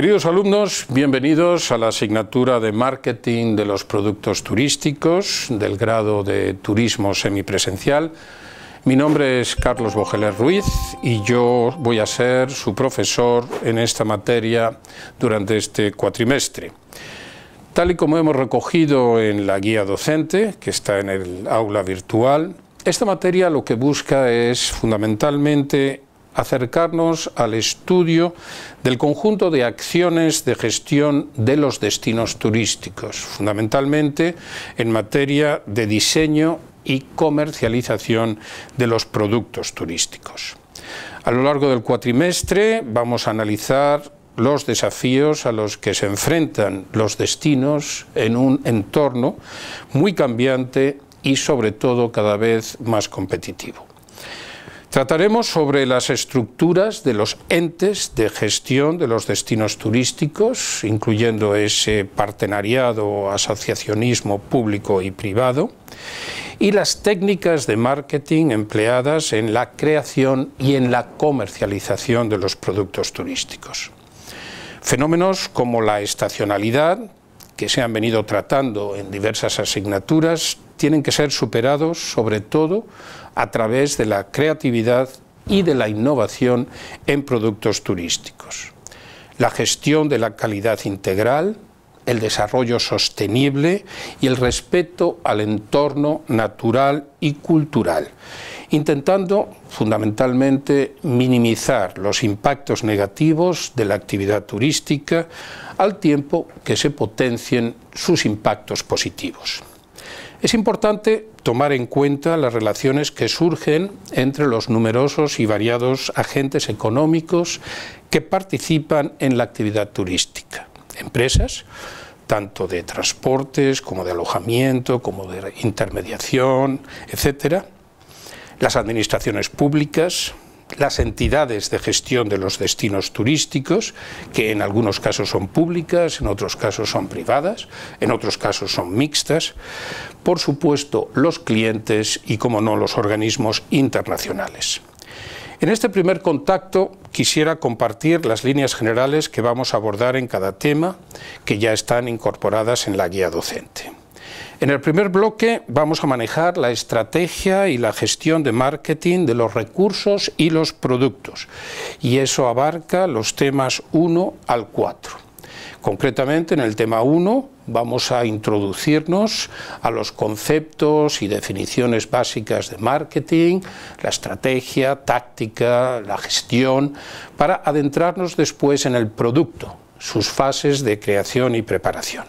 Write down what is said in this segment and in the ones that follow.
Queridos alumnos, bienvenidos a la asignatura de Marketing de los Productos Turísticos del grado de Turismo Semipresencial. Mi nombre es Carlos Bojeler Ruiz y yo voy a ser su profesor en esta materia durante este cuatrimestre. Tal y como hemos recogido en la guía docente, que está en el aula virtual, esta materia lo que busca es fundamentalmente acercarnos al estudio del conjunto de acciones de gestión de los destinos turísticos, fundamentalmente en materia de diseño y comercialización de los productos turísticos. A lo largo del cuatrimestre vamos a analizar los desafíos a los que se enfrentan los destinos en un entorno muy cambiante y sobre todo cada vez más competitivo. Trataremos sobre las estructuras de los entes de gestión de los destinos turísticos, incluyendo ese partenariado o asociacionismo público y privado, y las técnicas de marketing empleadas en la creación y en la comercialización de los productos turísticos. Fenómenos como la estacionalidad, que se han venido tratando en diversas asignaturas, tienen que ser superados sobre todo a través de la creatividad y de la innovación en productos turísticos. La gestión de la calidad integral, el desarrollo sostenible y el respeto al entorno natural y cultural, intentando fundamentalmente minimizar los impactos negativos de la actividad turística al tiempo que se potencien sus impactos positivos. Es importante tomar en cuenta las relaciones que surgen entre los numerosos y variados agentes económicos que participan en la actividad turística. Empresas, tanto de transportes como de alojamiento, como de intermediación, etcétera. Las administraciones públicas, las entidades de gestión de los destinos turísticos, que en algunos casos son públicas, en otros casos son privadas, en otros casos son mixtas, por supuesto los clientes y, como no, los organismos internacionales. En este primer contacto quisiera compartir las líneas generales que vamos a abordar en cada tema que ya están incorporadas en la guía docente. En el primer bloque vamos a manejar la estrategia y la gestión de marketing de los recursos y los productos, y eso abarca los temas 1 al 4. Concretamente en el tema 1 vamos a introducirnos a los conceptos y definiciones básicas de marketing, la estrategia, táctica, la gestión, para adentrarnos después en el producto, sus fases de creación y preparación.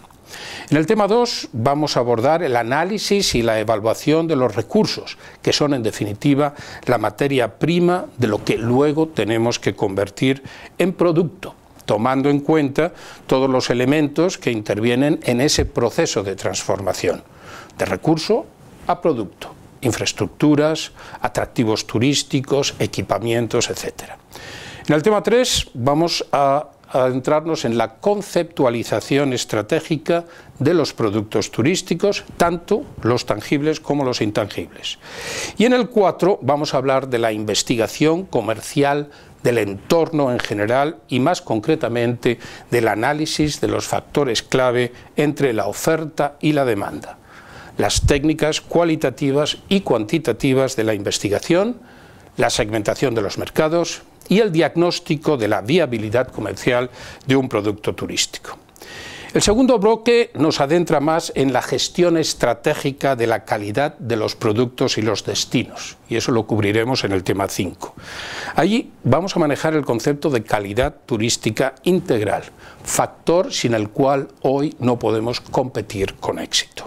En el tema 2 vamos a abordar el análisis y la evaluación de los recursos, que son en definitiva la materia prima de lo que luego tenemos que convertir en producto tomando en cuenta todos los elementos que intervienen en ese proceso de transformación, de recurso a producto, infraestructuras, atractivos turísticos, equipamientos, etc. En el tema 3 vamos a adentrarnos en la conceptualización estratégica de los productos turísticos, tanto los tangibles como los intangibles. Y en el 4 vamos a hablar de la investigación comercial del entorno en general y más concretamente del análisis de los factores clave entre la oferta y la demanda, las técnicas cualitativas y cuantitativas de la investigación, la segmentación de los mercados, y el diagnóstico de la viabilidad comercial de un producto turístico. El segundo bloque nos adentra más en la gestión estratégica de la calidad de los productos y los destinos, y eso lo cubriremos en el tema 5. Allí vamos a manejar el concepto de calidad turística integral, factor sin el cual hoy no podemos competir con éxito.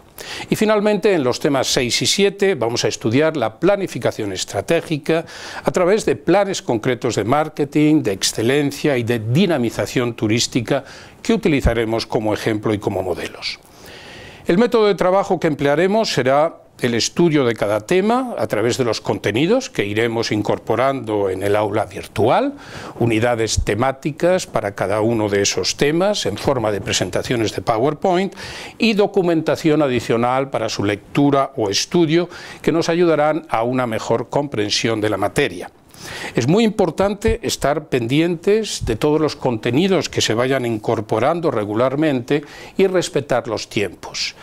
Y finalmente, en los temas 6 y 7, vamos a estudiar la planificación estratégica a través de planes concretos de marketing, de excelencia y de dinamización turística que utilizaremos como ejemplo y como modelos. El método de trabajo que emplearemos será el estudio de cada tema a través de los contenidos que iremos incorporando en el aula virtual, unidades temáticas para cada uno de esos temas en forma de presentaciones de PowerPoint y documentación adicional para su lectura o estudio que nos ayudarán a una mejor comprensión de la materia. Es muy importante estar pendientes de todos los contenidos que se vayan incorporando regularmente y respetar los tiempos.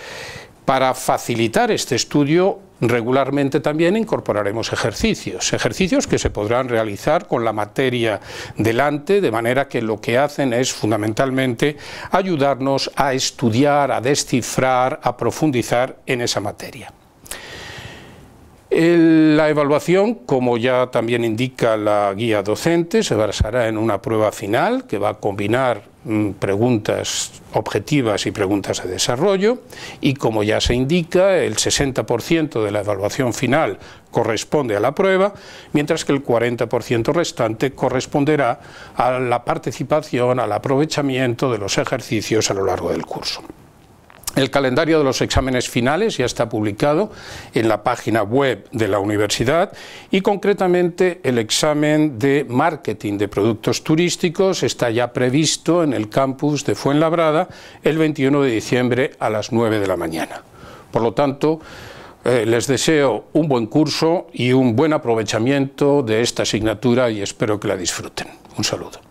Para facilitar este estudio, regularmente también incorporaremos ejercicios, ejercicios que se podrán realizar con la materia delante, de manera que lo que hacen es fundamentalmente ayudarnos a estudiar, a descifrar, a profundizar en esa materia. La evaluación, como ya también indica la guía docente, se basará en una prueba final que va a combinar Mm, preguntas objetivas y preguntas de desarrollo y como ya se indica el 60% de la evaluación final corresponde a la prueba mientras que el 40% restante corresponderá a la participación, al aprovechamiento de los ejercicios a lo largo del curso. El calendario de los exámenes finales ya está publicado en la página web de la universidad y concretamente el examen de marketing de productos turísticos está ya previsto en el campus de Fuenlabrada el 21 de diciembre a las 9 de la mañana. Por lo tanto, eh, les deseo un buen curso y un buen aprovechamiento de esta asignatura y espero que la disfruten. Un saludo.